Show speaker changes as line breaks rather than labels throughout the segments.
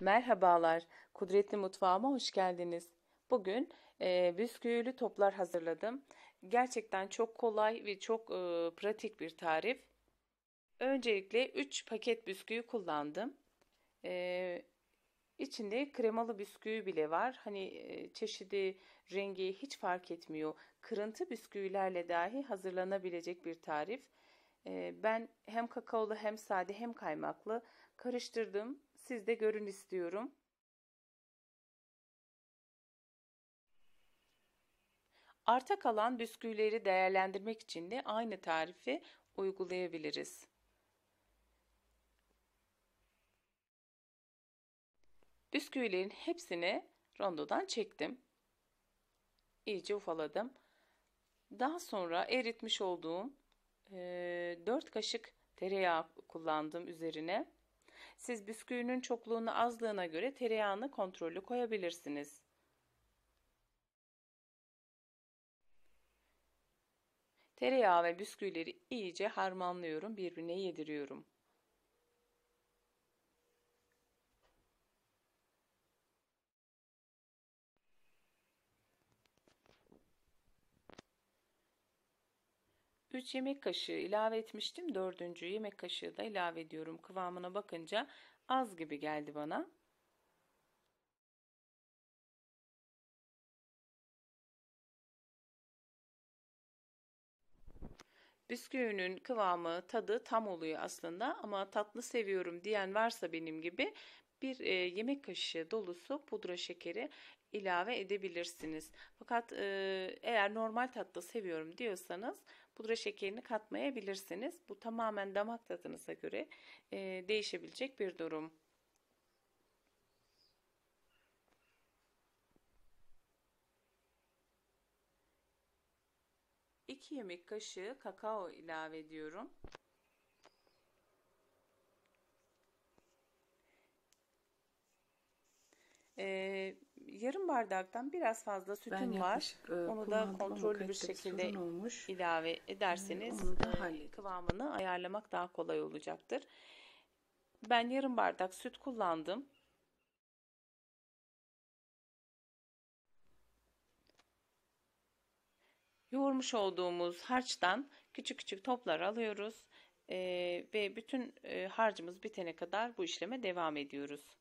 Merhabalar, Kudretli Mutfağıma hoş geldiniz. Bugün e, bisküvili toplar hazırladım. Gerçekten çok kolay ve çok e, pratik bir tarif. Öncelikle 3 paket bisküvi kullandım. E, içinde kremalı bisküvi bile var. Hani e, çeşidi, rengi hiç fark etmiyor. Kırıntı bisküvilerle dahi hazırlanabilecek bir tarif. Ben hem kakaolu hem sade hem kaymaklı karıştırdım siz de görün istiyorum. Arta kalan bisküvileri değerlendirmek için de aynı tarifi uygulayabiliriz. Bisküvilerin hepsini rondodan çektim. İyice ufaladım. Daha sonra eritmiş olduğum 4 kaşık tereyağı kullandım üzerine. Siz bisküvinin çokluğunu azlığına göre tereyağını kontrollü koyabilirsiniz. Tereyağı ve bisküvileri iyice harmanlıyorum, birbirine yediriyorum. 3 yemek kaşığı ilave etmiştim. 4. yemek kaşığı da ilave ediyorum. Kıvamına bakınca az gibi geldi bana. Bisküvinin kıvamı, tadı tam oluyor aslında ama tatlı seviyorum diyen varsa benim gibi bir e, yemek kaşığı dolusu pudra şekeri ilave edebilirsiniz. Fakat e, eğer normal tatlı seviyorum diyorsanız pudra şekerini katmayabilirsiniz. Bu tamamen damak tadınıza göre e, değişebilecek bir durum. İki yemek kaşığı kakao ilave ediyorum. Ee, yarım bardaktan biraz fazla sütüm ben var. E, onu da kontrollü bir şekilde olmuş. ilave ee, ederseniz Onu e, kıvamını ayarlamak daha kolay olacaktır. Ben yarım bardak süt kullandım. Yoğurmuş olduğumuz harçtan küçük küçük toplar alıyoruz ee, ve bütün e, harcımız bitene kadar bu işleme devam ediyoruz.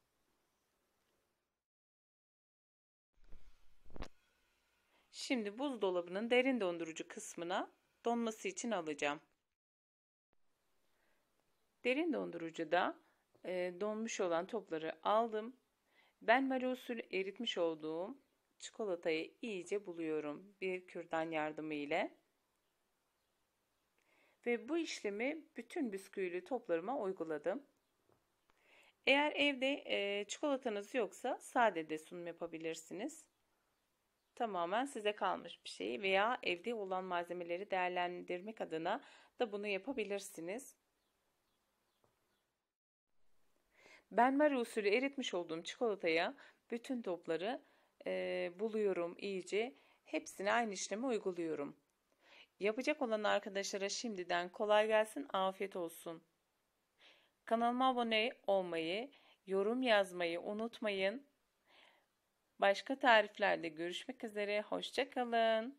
Şimdi buzdolabının derin dondurucu kısmına donması için alacağım. Derin dondurucuda e, donmuş olan topları aldım. Ben marosul eritmiş olduğum çikolatayı iyice buluyorum bir kürdan yardımı ile. Ve bu işlemi bütün bisküvili toplarıma uyguladım. Eğer evde e, çikolatanız yoksa sade de sunum yapabilirsiniz tamamen size kalmış bir şey veya evde olan malzemeleri değerlendirmek adına da bunu yapabilirsiniz. Ben Mary usulü eritmiş olduğum çikolataya bütün topları e, buluyorum iyice. Hepsine aynı işlemi uyguluyorum. Yapacak olan arkadaşlara şimdiden kolay gelsin, afiyet olsun. Kanalıma abone olmayı, yorum yazmayı unutmayın. Başka tariflerde görüşmek üzere. Hoşçakalın.